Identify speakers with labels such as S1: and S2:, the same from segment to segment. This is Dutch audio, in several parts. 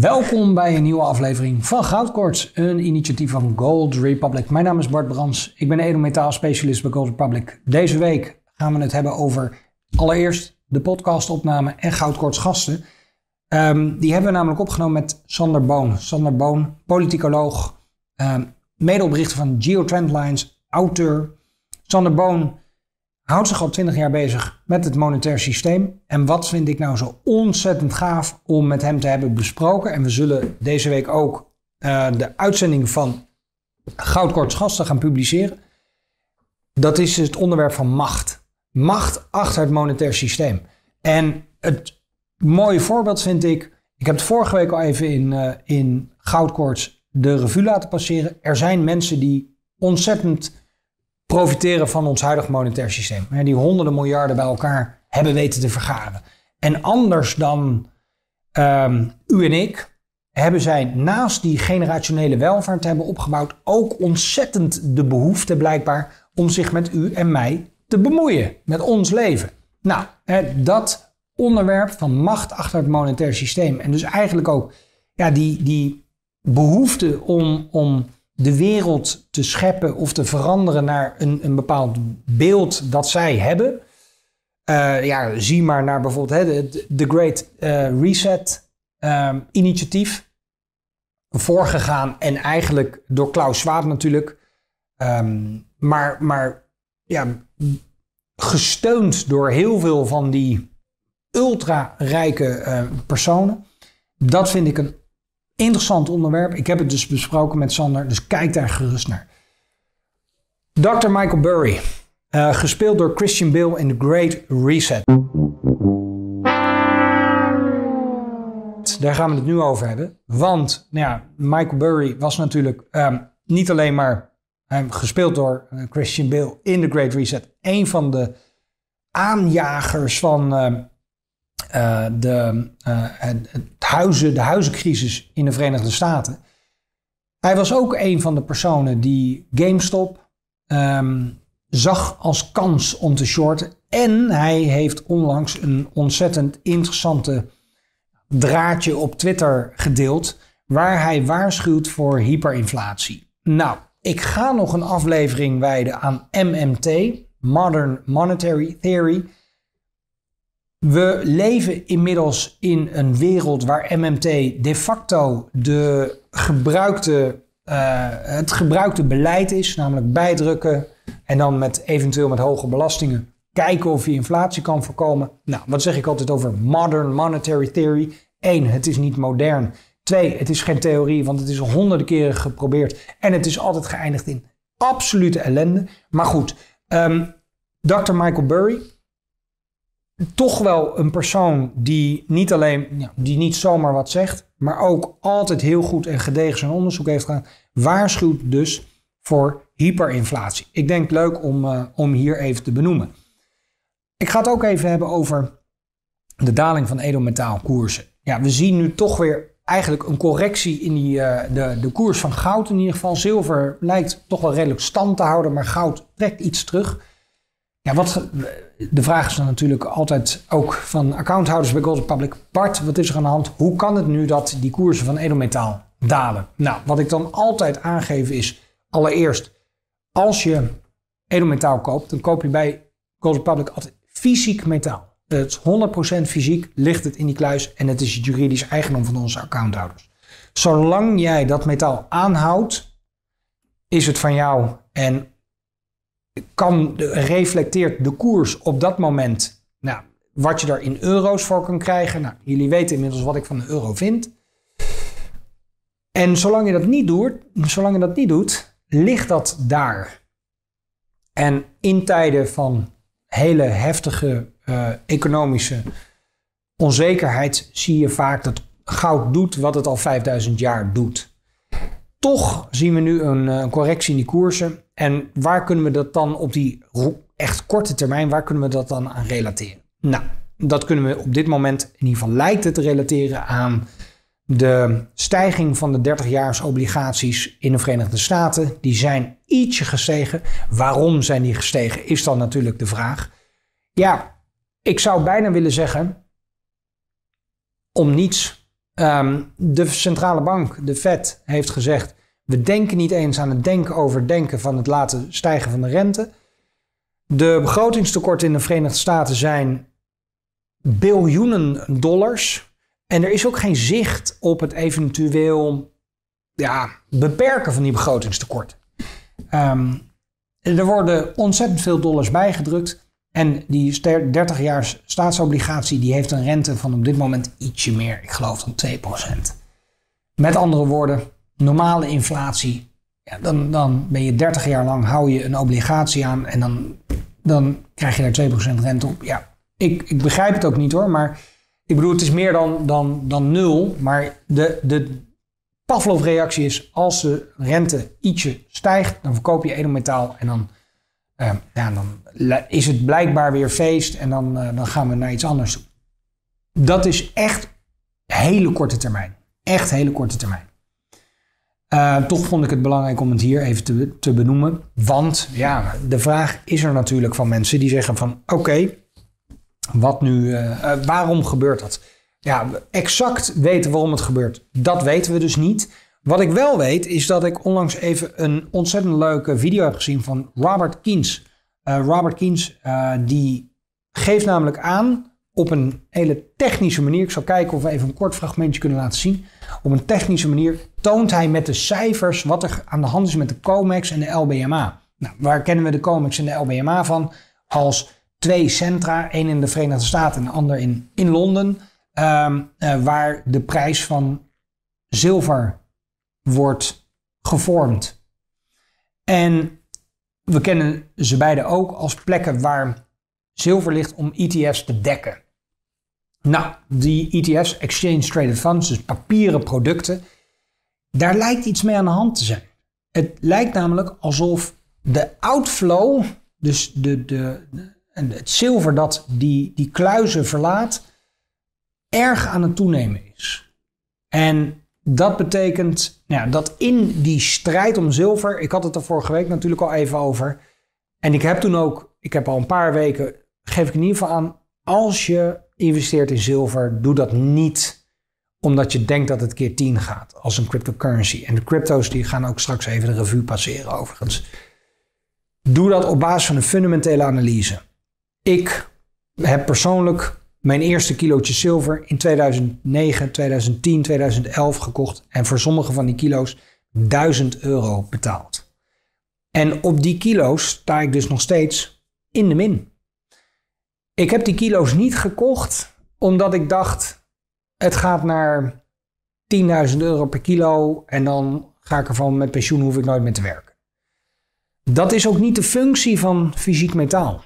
S1: Welkom bij een nieuwe aflevering van Goudkorts, een initiatief van Gold Republic. Mijn naam is Bart Brands, ik ben edelmetaalspecialist bij Gold Republic. Deze week gaan we het hebben over allereerst de podcastopname en Goudkorts gasten. Ehm, die hebben we namelijk opgenomen met Sander Boon. Sander Boon, politicoloog, um, medeoprichter van Geotrendlines, auteur. Sander Boon houdt zich al twintig jaar bezig met het monetair systeem. En wat vind ik nou zo ontzettend gaaf om met hem te hebben besproken. En we zullen deze week ook eh, de uitzending van Goudkorts Gasten gaan publiceren. Dat is het onderwerp van macht. Macht achter het monetair systeem. En het mooie voorbeeld vind ik. Ik heb het vorige week al even in, eh, in Goudkorts de revue laten passeren. Er zijn mensen die ontzettend profiteren van ons huidig monetair systeem. Die honderden miljarden bij elkaar hebben weten te vergaren. En anders dan ehm, u en ik, hebben zij naast die generationele welvaart hebben opgebouwd ook ontzettend de behoefte blijkbaar om zich met u en mij te bemoeien, met ons leven. Nou, dat onderwerp van macht achter het monetair systeem en dus eigenlijk ook ja, die, die behoefte om, om de wereld te scheppen of te veranderen naar een, een bepaald beeld dat zij hebben. Eh, ja, zie maar naar bijvoorbeeld hè, de, Great eh, Reset ehm, initiatief. Voorgegaan en eigenlijk door Klaus Schwab natuurlijk. Ehm, maar, maar ja, gesteund door heel veel van die ultra-rijke eh, personen. Dat vind ik een Interessant onderwerp. Ik heb het dus besproken met Sander, dus kijk daar gerust naar. Dr. Michael Burry, eh, gespeeld door Christian Bale in The Great Reset. Daar gaan we het nu over hebben. Want nou ja, Michael Burry was natuurlijk ehm, niet alleen maar ehm, gespeeld door eh, Christian Bale in The Great Reset. Een van de aanjagers van ehm, eh, de, eh, het, huizen, de huizencrisis in de Verenigde Staten. Hij was ook een van de personen die GameStop ehm, zag als kans om te shorten. En hij heeft onlangs een ontzettend interessante draadje op Twitter gedeeld. Waar hij waarschuwt voor hyperinflatie. Nou, ik ga nog een aflevering wijden aan MMT, Modern Monetary Theory. We leven inmiddels in een wereld waar MMT de facto de gebruikte, eh, het gebruikte beleid is, namelijk bijdrukken en dan met eventueel met hoge belastingen kijken of je inflatie kan voorkomen. Nou, wat zeg ik altijd over modern monetary theory? Eén, het is niet modern. Twee, het is geen theorie, want het is honderden keren geprobeerd en het is altijd geëindigd in absolute ellende. Maar goed, ehm, Dr. Michael Burry, toch wel een persoon die niet alleen, die niet zomaar wat zegt, maar ook altijd heel goed en gedegen zijn onderzoek heeft gedaan, waarschuwt dus voor hyperinflatie. Ik denk leuk om, eh, om hier even te benoemen. Ik ga het ook even hebben over de daling van edelmetaalkoersen. Ja, we zien nu toch weer eigenlijk een correctie in die, eh, de, de koers van goud in ieder geval. Zilver lijkt toch wel redelijk stand te houden, maar goud trekt iets terug. Ja, wat, de vraag is dan natuurlijk altijd ook van accounthouders bij Golden Public. Bart, wat is er aan de hand? Hoe kan het nu dat die koersen van edelmetaal dalen? Nou, wat ik dan altijd aangeef is allereerst, als je edelmetaal koopt, dan koop je bij Golden Public altijd fysiek metaal. Het is 100% fysiek, ligt het in die kluis en het is juridisch eigendom van onze accounthouders. Zolang jij dat metaal aanhoudt, is het van jou en kan, reflecteert de koers op dat moment nou, wat je daar in euro's voor kan krijgen. Nou, jullie weten inmiddels wat ik van de euro vind. En zolang je dat niet doet, zolang je dat niet doet ligt dat daar. En in tijden van hele heftige eh, economische onzekerheid zie je vaak dat goud doet wat het al 5000 jaar doet. Toch zien we nu een, eh, een correctie in die koersen. En waar kunnen we dat dan op die echt korte termijn, waar kunnen we dat dan aan relateren? Nou, dat kunnen we op dit moment, in ieder geval lijkt het te relateren aan de stijging van de 30-jaars obligaties in de Verenigde Staten. Die zijn ietsje gestegen. Waarom zijn die gestegen, is dan natuurlijk de vraag. Ja, ik zou bijna willen zeggen, om niets. Ehm, de centrale bank, de Fed, heeft gezegd: we denken niet eens aan het denken over denken van het laten stijgen van de rente. De begrotingstekorten in de Verenigde Staten zijn biljoenen dollars. En er is ook geen zicht op het eventueel ja, beperken van die begrotingstekorten. Ehm, er worden ontzettend veel dollars bijgedrukt. En die 30 jaars staatsobligatie die heeft een rente van op dit moment ietsje meer, ik geloof dan 2%. Met andere woorden, normale inflatie, ja, dan, dan ben je 30 jaar lang, hou je een obligatie aan en dan, dan krijg je daar 2% rente op. Ja, ik, ik begrijp het ook niet hoor, maar ik bedoel, het is meer dan, dan, dan nul. Maar de, de Pavlov-reactie is, als de rente ietsje stijgt, dan verkoop je edelmetaal en dan... Uh, ja, dan is het blijkbaar weer feest en dan, eh, dan gaan we naar iets anders toe. Dat is echt hele korte termijn. Echt hele korte termijn. Eh, toch vond ik het belangrijk om het hier even te, te, benoemen. Want ja, de vraag is er natuurlijk van mensen die zeggen van oké, wat nu, eh, eh, waarom gebeurt dat? Ja, exact weten waarom het gebeurt, dat weten we dus niet. Wat ik wel weet is dat ik onlangs even een ontzettend leuke video heb gezien van Robert Keens. Robert Keens die geeft namelijk aan op een hele technische manier. Ik zal kijken of we even een kort fragmentje kunnen laten zien. Op een technische manier toont hij met de cijfers wat er aan de hand is met de COMEX en de LBMA. Nou, waar kennen we de COMEX en de LBMA van? Als twee centra, één in de Verenigde Staten en de ander in, in Londen, ehm, eh, waar de prijs van zilver wordt gevormd. En we kennen ze beide ook als plekken waar zilver ligt om ETF's te dekken. Nou, die ETF's, Exchange Traded Funds, dus papieren producten, daar lijkt iets mee aan de hand te zijn. Het lijkt namelijk alsof de outflow, dus de, de, het zilver dat die, die kluizen verlaat, erg aan het toenemen is. En dat betekent nou ja, dat in die strijd om zilver, ik had het er vorige week natuurlijk al even over. En ik heb toen ook, ik heb al een paar weken, geef ik in ieder geval aan, als je investeert in zilver, doe dat niet omdat je denkt dat het keer 10 gaat als een cryptocurrency. En de crypto's die gaan ook straks even de revue passeren overigens. Doe dat op basis van een fundamentele analyse. Ik heb persoonlijk mijn eerste kilootje zilver in 2009, 2010, 2011 gekocht en voor sommige van die kilo's 1000 euro betaald. En op die kilo's sta ik dus nog steeds in de min. Ik heb die kilo's niet gekocht omdat ik dacht, het gaat naar 10.000 euro per kilo en dan ga ik ervan met pensioen, hoef ik nooit meer te werken. Dat is ook niet de functie van fysiek metaal.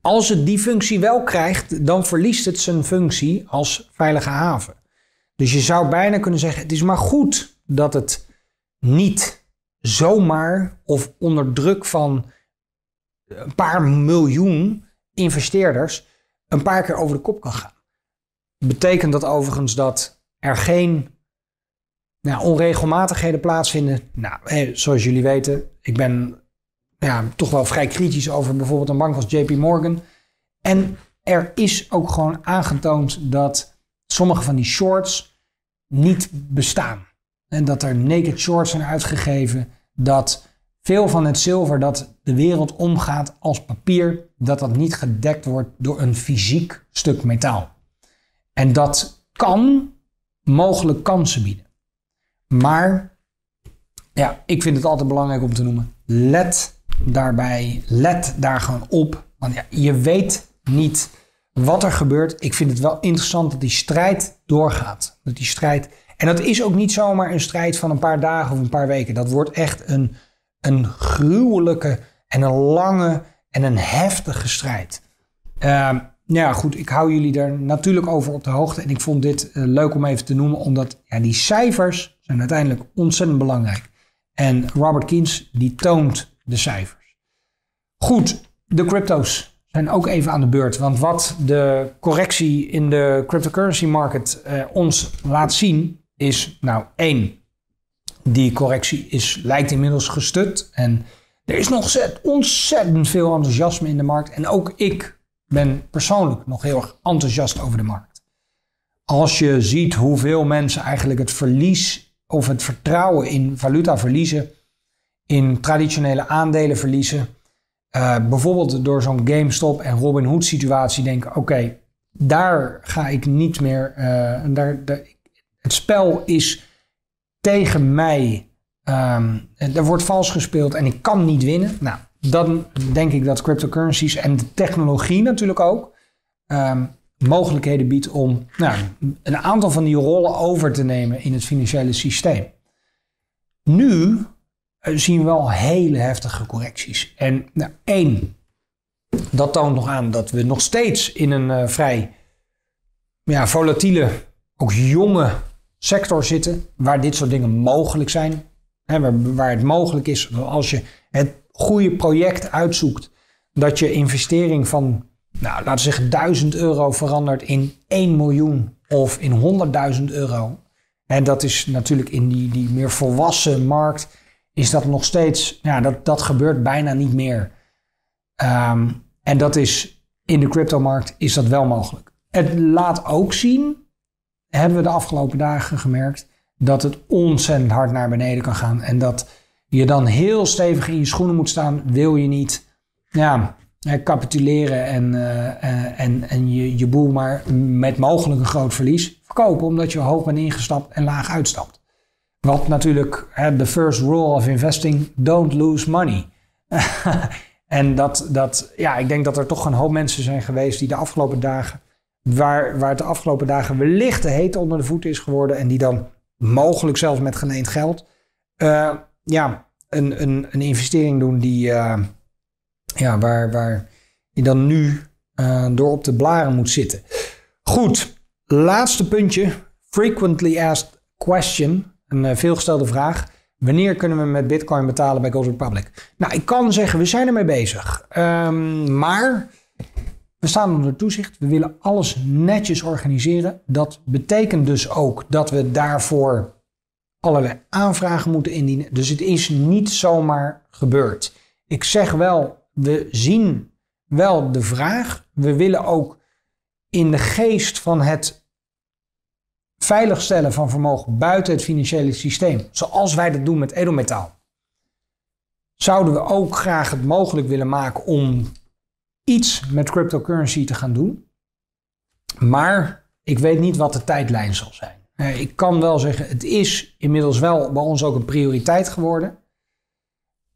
S1: Als het die functie wel krijgt, dan verliest het zijn functie als veilige haven. Dus je zou bijna kunnen zeggen: het is maar goed dat het niet zomaar of onder druk van een paar miljoen investeerders een paar keer over de kop kan gaan. Betekent dat overigens dat er geen nou, onregelmatigheden plaatsvinden? Nou, zoals jullie weten, ik ben ja, toch wel vrij kritisch over bijvoorbeeld een bank als JP Morgan. En er is ook gewoon aangetoond dat sommige van die shorts niet bestaan. En dat er naked shorts zijn uitgegeven, dat veel van het zilver dat de wereld omgaat als papier, dat dat niet gedekt wordt door een fysiek stuk metaal. En dat kan mogelijk kansen bieden. Maar ja, ik vind het altijd belangrijk om te noemen. Let daarbij, let daar gewoon op. Want ja, je weet niet wat er gebeurt. Ik vind het wel interessant dat die strijd doorgaat. Dat die strijd. En dat is ook niet zomaar een strijd van een paar dagen of een paar weken. Dat wordt echt een, een gruwelijke en een lange en een heftige strijd. Ehm, nou ja, goed, ik hou jullie daar natuurlijk over op de hoogte. En ik vond dit eh, leuk om even te noemen, omdat ja, die cijfers zijn uiteindelijk ontzettend belangrijk. En Robert Keynes, die toont de cijfers. Goed, de crypto's zijn ook even aan de beurt. Want wat de correctie in de cryptocurrency market eh, ons laat zien, is nou één. Die correctie is, lijkt inmiddels gestut. En er is nog ontzettend veel enthousiasme in de markt. En ook ik ben persoonlijk nog heel erg enthousiast over de markt. Als je ziet hoeveel mensen eigenlijk het verlies of het vertrouwen in valuta verliezen, in traditionele aandelen verliezen. Eh, bijvoorbeeld door zo'n GameStop en Robinhood situatie denken: oké, daar ga ik niet meer. Uh, daar, het spel is tegen mij. Um, er wordt vals gespeeld en ik kan niet winnen. Nou, dan denk ik dat cryptocurrencies en de technologie natuurlijk ook ehm, mogelijkheden biedt om nou, een aantal van die rollen over te nemen in het financiële systeem. Nu eh, zien we wel hele heftige correcties. En nou, één, dat toont nog aan dat we nog steeds in een eh, vrij ja, volatiele, ook jonge sector zitten, waar dit soort dingen mogelijk zijn. waar, waar het mogelijk is als je het goede project uitzoekt, dat je investering van, nou, laten we zeggen, 1000 euro verandert in 1 miljoen of in 100.000 euro. En dat is natuurlijk in die, die meer volwassen markt, is dat nog steeds, ja, dat, dat gebeurt bijna niet meer. Ehm, en dat is in de cryptomarkt is dat wel mogelijk. Het laat ook zien, hebben we de afgelopen dagen gemerkt, dat het ontzettend hard naar beneden kan gaan. En dat je dan heel stevig in je schoenen moet staan, wil je niet ja, capituleren en, eh, eh, en, en je, je boel maar met mogelijk een groot verlies verkopen, omdat je hoog bent ingestapt en laag uitstapt. Wat natuurlijk de first rule of investing, don't lose money. en dat, dat, ja, ik denk dat er toch een hoop mensen zijn geweest die de afgelopen dagen, waar, waar het de afgelopen dagen wellicht de heet onder de voeten is geworden en die dan mogelijk zelfs met geleend geld, eh, ja, een, een, een investering doen die, eh, ja, waar, waar je dan nu eh, door op de blaren moet zitten. Goed, laatste puntje. Frequently asked question. Een eh, veelgestelde vraag. Wanneer kunnen we met Bitcoin betalen bij Gold public Nou, ik kan zeggen, we zijn ermee bezig. Ehm, maar we staan onder toezicht. We willen alles netjes organiseren. Dat betekent dus ook dat we daarvoor allerlei aanvragen moeten indienen. Dus het is niet zomaar gebeurd. Ik zeg wel, we zien wel de vraag. We willen ook in de geest van het veiligstellen van vermogen buiten het financiële systeem, zoals wij dat doen met edelmetaal, zouden we ook graag het mogelijk willen maken om iets met cryptocurrency te gaan doen. Maar ik weet niet wat de tijdlijn zal zijn. Eh, ik kan wel zeggen, het is inmiddels wel bij ons ook een prioriteit geworden.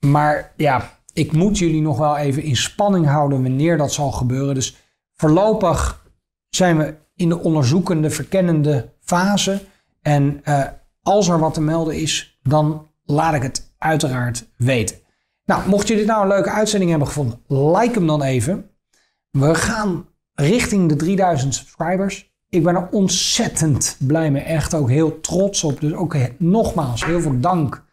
S1: Maar ja, ik moet jullie nog wel even in spanning houden wanneer dat zal gebeuren. Dus voorlopig zijn we in de onderzoekende, verkennende fase. En eh, als er wat te melden is, dan laat ik het uiteraard weten. Nou, mocht je dit nou een leuke uitzending hebben gevonden, like hem dan even. We gaan richting de 3000 subscribers ik ben er ontzettend blij mee. Echt ook heel trots op. Dus ook nogmaals, heel veel dank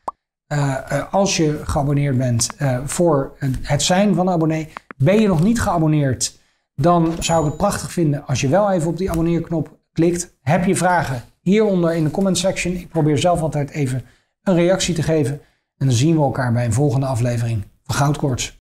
S1: eh, eh, als je geabonneerd bent eh, voor het zijn van abonnee. Ben je nog niet geabonneerd, dan zou ik het prachtig vinden als je wel even op die abonneerknop klikt. Heb je vragen? Hieronder in de comment section. Ik probeer zelf altijd even een reactie te geven. En dan zien we elkaar bij een volgende aflevering van Goudkorts.